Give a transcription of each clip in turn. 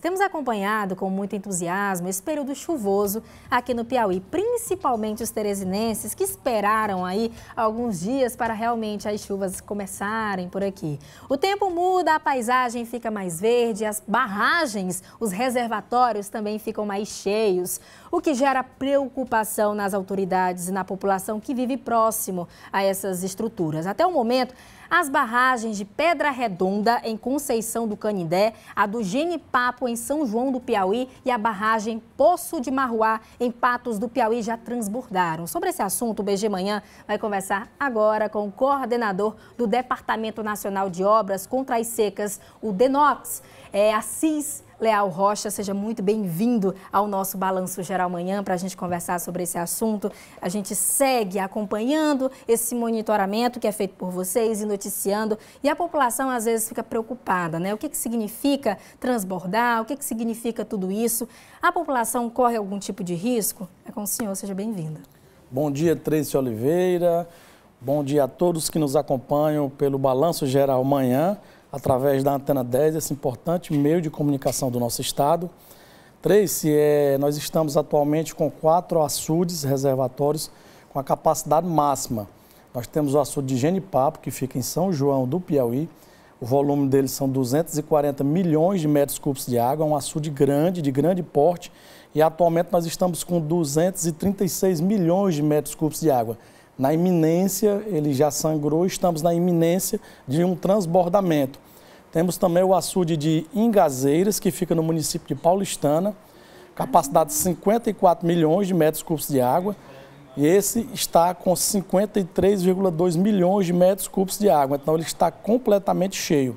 Temos acompanhado com muito entusiasmo esse período chuvoso aqui no Piauí, principalmente os teresinenses que esperaram aí alguns dias para realmente as chuvas começarem por aqui. O tempo muda, a paisagem fica mais verde, as barragens, os reservatórios também ficam mais cheios, o que gera preocupação nas autoridades e na população que vive próximo a essas estruturas. Até o momento, as barragens de Pedra Redonda, em Conceição do Canindé, a do Genipapo, em São João do Piauí e a barragem Poço de Marruá, em Patos do Piauí, já transbordaram. Sobre esse assunto, o BG Manhã vai conversar agora com o coordenador do Departamento Nacional de Obras contra as Secas, o DENOX, é, Assis Leal Rocha, seja muito bem-vindo ao nosso Balanço Geral Manhã para a gente conversar sobre esse assunto. A gente segue acompanhando esse monitoramento que é feito por vocês e noticiando. E a população às vezes fica preocupada, né? O que, que significa transbordar? O que, que significa tudo isso? A população corre algum tipo de risco? É com o senhor, seja bem-vinda. Bom dia, Tracy Oliveira. Bom dia a todos que nos acompanham pelo Balanço Geral Manhã através da Antena 10, esse importante meio de comunicação do nosso estado. Três, é, nós estamos atualmente com quatro açudes reservatórios com a capacidade máxima. Nós temos o açude de Genipapo, que fica em São João do Piauí. O volume dele são 240 milhões de metros cúbicos de água, é um açude grande, de grande porte, e atualmente nós estamos com 236 milhões de metros cúbicos de água na iminência, ele já sangrou, estamos na iminência de um transbordamento. Temos também o açude de Ingazeiras, que fica no município de Paulistana, capacidade de 54 milhões de metros cúbicos de água. E esse está com 53,2 milhões de metros cúbicos de água, então ele está completamente cheio.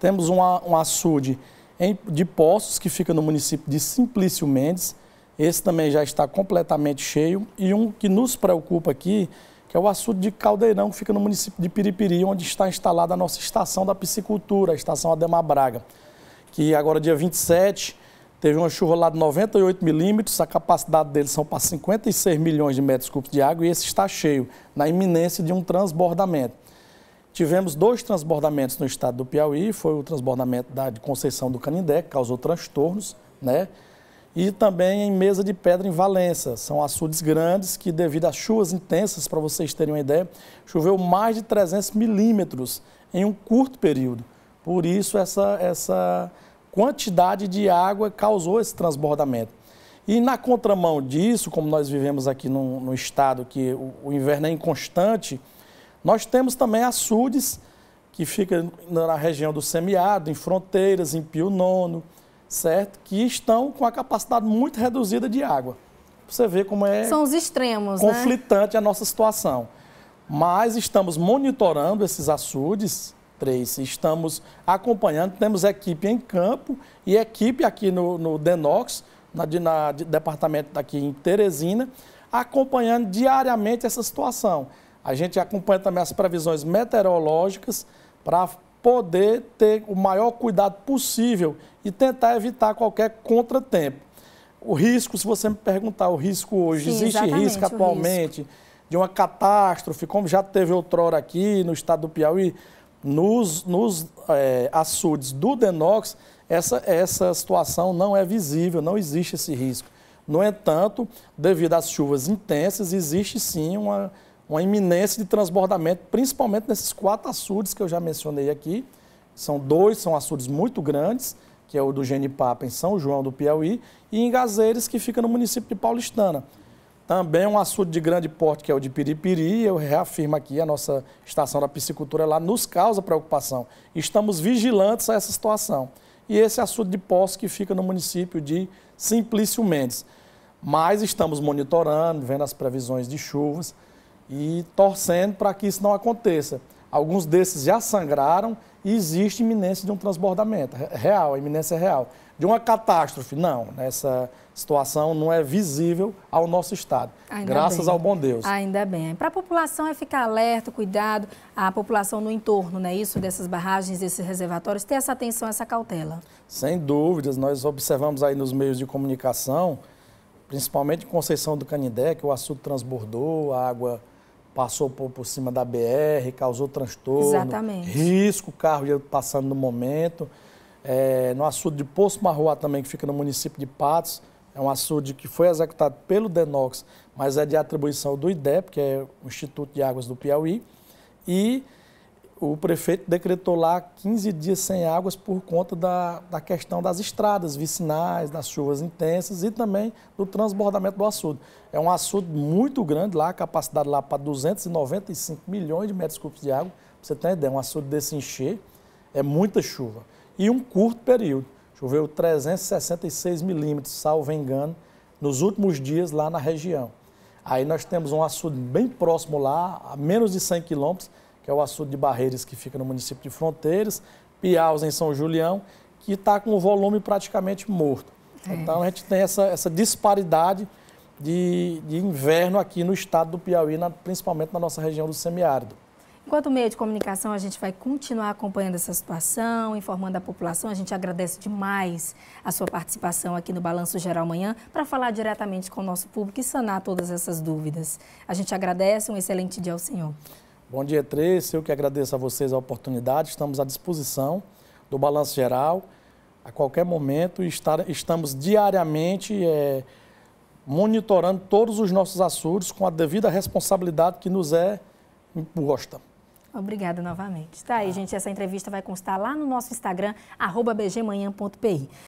Temos um, um açude em, de Poços, que fica no município de Simplício Mendes, esse também já está completamente cheio. E um que nos preocupa aqui que é o açude de Caldeirão, que fica no município de Piripiri, onde está instalada a nossa estação da piscicultura, a estação Ademar Braga, que agora dia 27 teve uma chuva lá de 98 milímetros, a capacidade dele são para 56 milhões de metros cúbicos de água e esse está cheio, na iminência de um transbordamento. Tivemos dois transbordamentos no estado do Piauí, foi o transbordamento da, de Conceição do Canindé, que causou transtornos, né? e também em mesa de pedra em Valença. São açudes grandes que, devido às chuvas intensas, para vocês terem uma ideia, choveu mais de 300 milímetros em um curto período. Por isso, essa, essa quantidade de água causou esse transbordamento. E na contramão disso, como nós vivemos aqui no, no estado, que o, o, inverno é inconstante, nós temos também açudes que fica na região do semiárido, em fronteiras, em Pio Nono, certo? Que estão com a capacidade muito reduzida de água. Você vê como é São os extremos, né? conflitante né? a nossa situação. Mas estamos monitorando esses açudes, três estamos acompanhando, temos equipe em campo e equipe aqui no, no Denox, na, na de, departamento daqui em Teresina, acompanhando diariamente essa situação. A gente acompanha também as previsões meteorológicas para poder ter o maior cuidado possível e tentar evitar qualquer contratempo. O risco, se você me perguntar, o risco hoje, Sim, existe risco atualmente risco. de uma catástrofe, como já teve outrora aqui no estado do Piauí, nos, nos é, açudes do Denox, essa, essa situação não é visível, não existe esse risco. No entanto, devido às chuvas intensas, existe sim uma uma iminência de transbordamento, principalmente nesses quatro açudes que eu já mencionei aqui. São dois, são açudes muito grandes, que é o do Genipapa em São João do Piauí, e em Gazeiras, que fica no município de Paulistana. Também um açude de grande porte, que é o de Piripiri, eu reafirmo aqui, a nossa estação da piscicultura lá nos causa preocupação. Estamos vigilantes a essa situação. E esse açude de poço que fica no município de Simplício Mendes. Mas estamos monitorando, vendo as previsões de chuvas, e torcendo para que isso não aconteça. Alguns desses já sangraram e existe iminência de um transbordamento real, a iminência é real. De uma catástrofe, não. Essa situação não é visível ao nosso Estado. Ainda graças bem. ao bom Deus. Ainda bem. Para a população é ficar alerta, cuidado, a população no entorno, não é isso? Dessas barragens, desses reservatórios, ter essa atenção, essa cautela. Sem dúvidas. Nós observamos aí nos meios de comunicação, principalmente em Conceição do Canindé, que o assunto transbordou, a água passou por, por cima da BR, causou transtorno, Exatamente. risco, carro passando no momento. É, no açude de Poço Marroá também, que fica no município de Patos, é um açude que foi executado pelo DENOX, mas é de atribuição do IDEP, que é o Instituto de Águas do Piauí. E o prefeito decretou lá 15 dias sem águas por conta da, da questão das estradas vicinais, das chuvas intensas e também do transbordamento do açude. É um açude muito grande lá, capacidade lá para 295 milhões de metros cúbicos de água. Pra você tem ideia, um açude desse encher é muita chuva. E um curto período. Choveu 366 milímetros, salvo engano, nos últimos dias lá na região. Aí nós temos um açude bem próximo lá, a menos de 100 quilômetros, que é o açude de Barreiras, que fica no município de Fronteiras, Piaus, em São Julião, que está com o volume praticamente morto. É. Então, a gente tem essa, essa disparidade de, de, inverno aqui no estado do Piauí, na, principalmente na nossa região do semiárido. Enquanto meio de comunicação, a gente vai continuar acompanhando essa situação, informando a população. A gente agradece demais a sua participação aqui no Balanço Geral amanhã, para falar diretamente com o nosso público e sanar todas essas dúvidas. A gente agradece, um excelente dia ao senhor. Bom dia, três. Eu que agradeço a vocês a oportunidade. Estamos à disposição do Balanço Geral a qualquer momento e estar, estamos diariamente é, monitorando todos os nossos assuntos com a devida responsabilidade que nos é imposta. Obrigada novamente. Está aí, ah. gente. Essa entrevista vai constar lá no nosso Instagram, bgmanhã.pi.